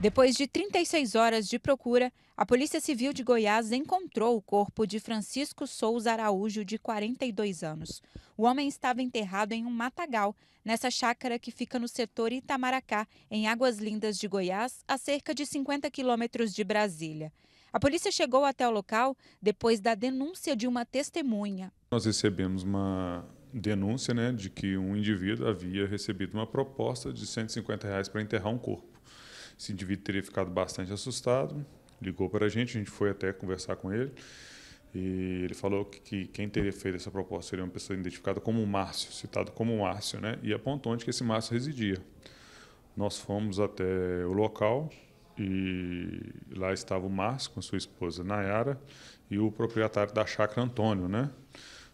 Depois de 36 horas de procura, a Polícia Civil de Goiás encontrou o corpo de Francisco Souza Araújo, de 42 anos. O homem estava enterrado em um matagal, nessa chácara que fica no setor Itamaracá, em Águas Lindas de Goiás, a cerca de 50 quilômetros de Brasília. A polícia chegou até o local depois da denúncia de uma testemunha. Nós recebemos uma denúncia né, de que um indivíduo havia recebido uma proposta de 150 reais para enterrar um corpo. Esse indivíduo teria ficado bastante assustado, ligou para a gente, a gente foi até conversar com ele. E ele falou que, que, quem teria feito essa proposta seria uma pessoa identificada como Márcio, citado como Márcio, né? E apontou onde que esse Márcio residia. Nós fomos até o local e lá estava o Márcio com sua esposa Nayara e o proprietário da chácara Antônio, né?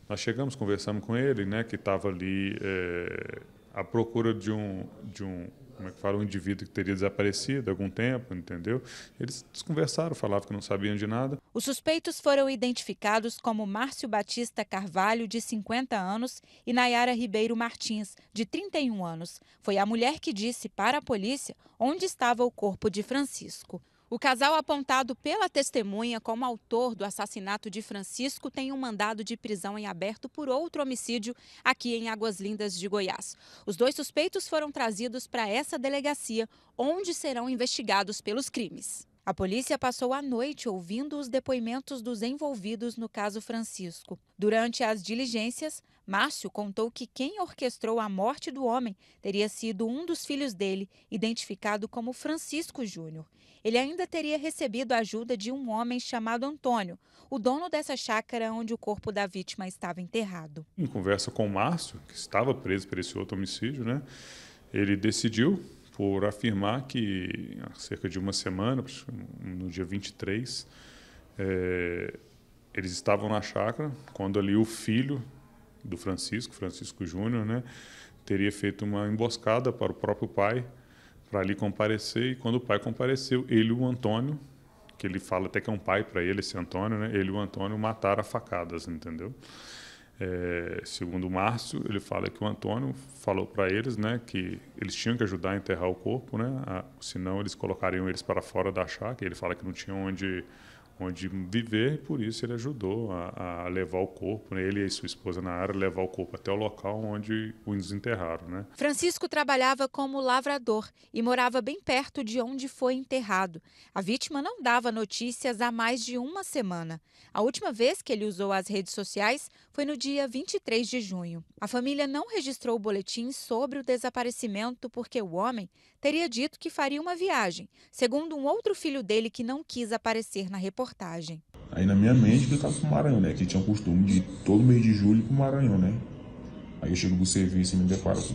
Nós chegamos, conversamos com ele, né? Que estava ali é, à procura de um, de um como é que fala, um indivíduo que teria desaparecido há algum tempo, entendeu? Eles conversaram, falavam que não sabiam de nada. Os suspeitos foram identificados como Márcio Batista Carvalho, de 50 anos, e Nayara Ribeiro Martins, de 31 anos. Foi a mulher que disse para a polícia onde estava o corpo de Francisco. O casal apontado pela testemunha como autor do assassinato de Francisco tem um mandado de prisão em aberto por outro homicídio aqui em Águas Lindas de Goiás. Os dois suspeitos foram trazidos para essa delegacia, onde serão investigados pelos crimes. A polícia passou a noite ouvindo os depoimentos dos envolvidos no caso Francisco. Durante as diligências, Márcio contou que quem orquestrou a morte do homem teria sido um dos filhos dele, identificado como Francisco Júnior. Ele ainda teria recebido a ajuda de um homem chamado Antônio, o dono dessa chácara onde o corpo da vítima estava enterrado. Em conversa com Márcio, que estava preso por esse outro homicídio, né, ele decidiu por afirmar que há cerca de uma semana, no dia 23, é, eh, eles estavam na chácara quando ali o filho do Francisco, Francisco Júnior, né, teria feito uma emboscada para o próprio pai, para ali comparecer, e quando o pai compareceu, ele e o Antônio, que ele fala até que é um pai para ele, esse Antônio, né, ele e o Antônio mataram a facadas, entendeu? É, segundo Márcio, ele fala que o Antônio falou para eles né, que eles tinham que ajudar a enterrar o corpo, né, a, senão eles colocariam eles para fora da chácara. Ele fala que não tinha onde, onde viver e por isso ele ajudou a, a levar o corpo, né? ele e sua esposa na área, levar o corpo até o local onde o desenterraram. Né? Francisco trabalhava como lavrador e morava bem perto de onde foi enterrado. A vítima não dava notícias há mais de uma semana. A última vez que ele usou as redes sociais foi no dia 23 de junho. A família não registrou o boletim sobre o desaparecimento porque o homem teria dito que faria uma viagem, segundo um outro filho dele que não quis aparecer na reportagem. Aí na minha mente eu eu com o Maranhão, né? Que tinha o costume de todo mês de julho o Maranhão, né? Aí eu chego do serviço e me deparo com,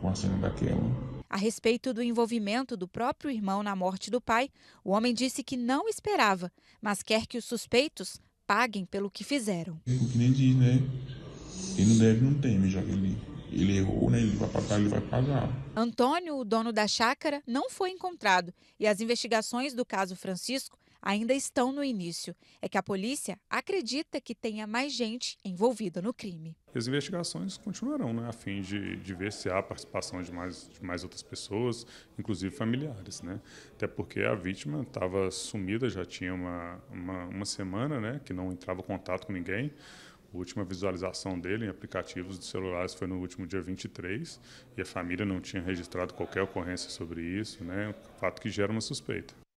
com a cena daquela. A respeito do envolvimento do próprio irmão na morte do pai, o homem disse que não esperava, mas quer que os suspeitos paguem pelo que fizeram. O que nem diz, né? Quem não deve não teme, já que ele ele errou, né? Ele vai pagar, ele vai pagar. Antônio, o dono da chácara, não foi encontrado e as investigações do caso Francisco ainda estão no início. É que a polícia acredita que tenha mais gente envolvida no crime. As investigações continuarão, né, a fim de, de ver se há participação de mais, de mais outras pessoas, inclusive familiares, né? Até porque a vítima estava sumida, já tinha uma, uma, uma semana, né, que não entrava em contato com ninguém. A última visualização dele em aplicativos de celulares foi no último dia 23 e a família não tinha registrado qualquer ocorrência sobre isso, né? Fato que gera uma suspeita.